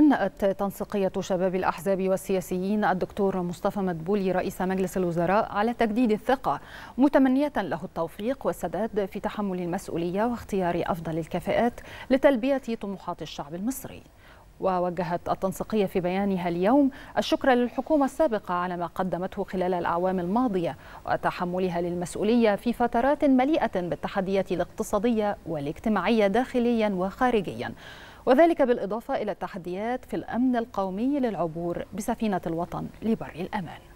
هنأت تنسيقية شباب الأحزاب والسياسيين الدكتور مصطفى مدبولي رئيس مجلس الوزراء على تجديد الثقة متمنية له التوفيق والسداد في تحمل المسؤولية واختيار أفضل الكفاءات لتلبية طموحات الشعب المصري ووجهت التنسيقية في بيانها اليوم الشكر للحكومة السابقة على ما قدمته خلال الأعوام الماضية وتحملها للمسؤولية في فترات مليئة بالتحديات الاقتصادية والاجتماعية داخليا وخارجيا وذلك بالإضافة إلى التحديات في الأمن القومي للعبور بسفينة الوطن لبر الأمان